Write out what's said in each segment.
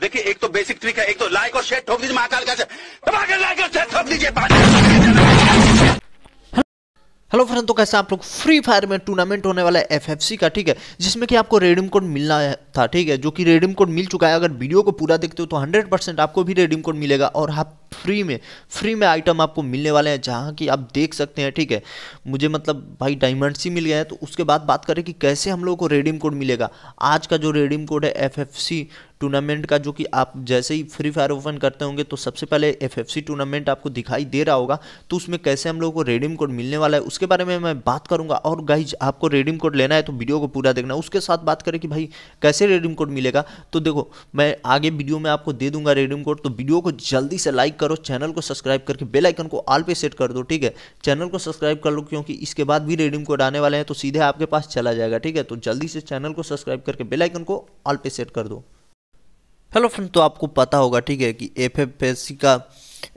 देखिए एक तो बेसिक ट्रिक है एक तो लाइक और शेयर ठोक दीजिए महाकाल का लाइक और शेयर ठोक दीजिए हेलो फ्रेंड तो कैसे आप लोग फ्री फायर में टूर्नामेंट होने वाला है एफएफसी का ठीक है जिसमें कि आपको रेडीम कोड मिलना था ठीक है जो कि रेडीम कोड मिल चुका है अगर वीडियो को पूरा देखते हो तो 100 परसेंट आपको भी रेडीम कोड मिलेगा और आप फ्री में फ्री में आइटम आपको मिलने वाले हैं जहाँ कि आप देख सकते हैं ठीक है मुझे मतलब भाई डायमंड्स ही मिल गया है तो उसके बाद बात करें कि कैसे हम लोग को रेडीम कोड मिलेगा आज का जो रेडीम कोड है एफ टूर्नामेंट का जो कि आप जैसे ही फ्री फायर ओपन करते होंगे तो सबसे पहले एफ टूर्नामेंट आपको दिखाई दे रहा होगा तो उसमें कैसे हम लोग को रेडीम कोड मिलने वाला है उसके बारे में मैं बात करूंगा और गाइज आपको रेडीम कोड लेना है तो वीडियो को पूरा देखना उसके साथ बात करें कि भाई कैसे रेडीम कोड मिलेगा तो देखो मैं आगे वीडियो में आपको दे दूंगा रेडीम कोड तो वीडियो को जल्दी से लाइक करो चैनल को सब्सक्राइब करके बेल आइकन को ऑल पे सेट कर दो ठीक है चैनल को सब्सक्राइब कर लो क्योंकि इसके बाद भी रेडीम कोड आने वाले हैं तो सीधे आपके पास चला जाएगा ठीक है तो जल्दी से चैनल को सब्सक्राइब करके बेलाइकन को ऑल पे सेट कर दो हेलो फ्रेंड तो आपको पता होगा ठीक है कि एफ एफ एस सी का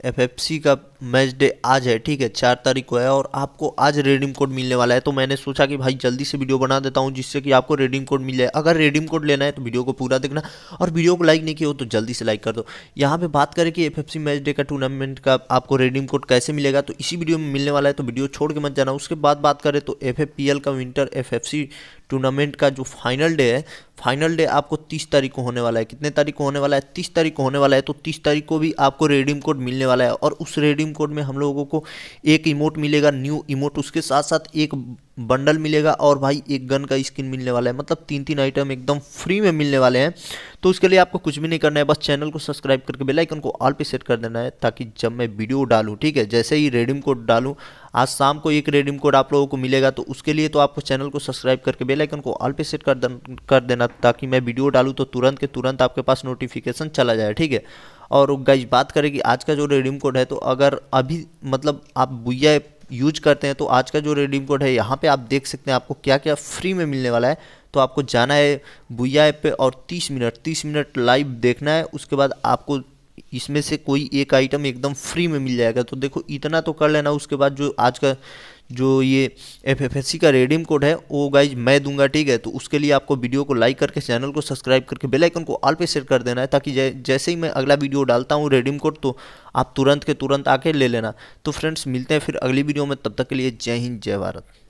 एफ एफ सी का मैच डे आज है ठीक है चार तारीख को है और आपको आज रेडीम कोड मिलने वाला है तो मैंने सोचा कि भाई जल्दी से वीडियो बना देता हूँ जिससे कि आपको रेडीम कोड मिल जाए अगर रेडीम कोड लेना है तो वीडियो को पूरा देखना और वीडियो को लाइक नहीं किया हो तो जल्दी से लाइक कर दो यहाँ पे बात करें कि एफ मैच डे का टूर्नामेंट का आपको रेडीम कोड कैसे मिलेगा तो इसी वीडियो में मिलने वाला है तो वीडियो छोड़ के मत जाना उसके बाद बात करें तो एफ का विंटर एफ टूर्नामेंट का जो फाइनल डे है फाइनल डे आपको तीस तारीख को होने वाला है कितने तारीख को होने वाला है तीस तारीख को होने वाला है तो तीस तारीख को भी आपको रेडीम कोड मिलने वाला है और उस रेडीम टीम कोड में हम लोगों को एक इमोट मिलेगा न्यू इमोट उसके साथ साथ एक बंडल मिलेगा और भाई एक गन का स्किन मिलने वाला है मतलब तीन तीन आइटम एकदम फ्री में मिलने वाले हैं तो उसके लिए आपको कुछ भी नहीं करना है बस चैनल को सब्सक्राइब करके बेल आइकन को ऑल पे सेट कर देना है ताकि जब मैं वीडियो डालूँ ठीक है जैसे ही रेडीम कोड डालूँ आज शाम को एक रेडीम कोड आप लोगों को मिलेगा तो उसके लिए तो आपको चैनल को सब्सक्राइब करके बेल आइकन को ऑल पे सेट कर कर देना ताकि मैं वीडियो डालूँ तो तुरंत के तुरंत आपके पास नोटिफिकेशन चला जाए ठीक है और गाइज बात करें कि आज का जो रेडीम कोड है तो अगर अभी मतलब आप बुया यूज करते हैं तो आज का जो रिडीम कोड है यहाँ पे आप देख सकते हैं आपको क्या क्या फ्री में मिलने वाला है तो आपको जाना है भूया ऐप पे और 30 मिनट 30 मिनट लाइव देखना है उसके बाद आपको इसमें से कोई एक आइटम एकदम फ्री में मिल जाएगा तो देखो इतना तो कर लेना उसके बाद जो आज का जो ये एफ एफ एस सी का रेडियम कोड है वो गाइज मैं दूंगा ठीक है तो उसके लिए आपको वीडियो को लाइक करके चैनल को सब्सक्राइब करके बेल आइकन को ऑल पे शेयर कर देना है ताकि जै, जैसे ही मैं अगला वीडियो डालता हूँ रेडियम कोड तो आप तुरंत के तुरंत आके ले लेना तो फ्रेंड्स मिलते हैं फिर अगली वीडियो में तब तक के लिए जय हिंद जय भारत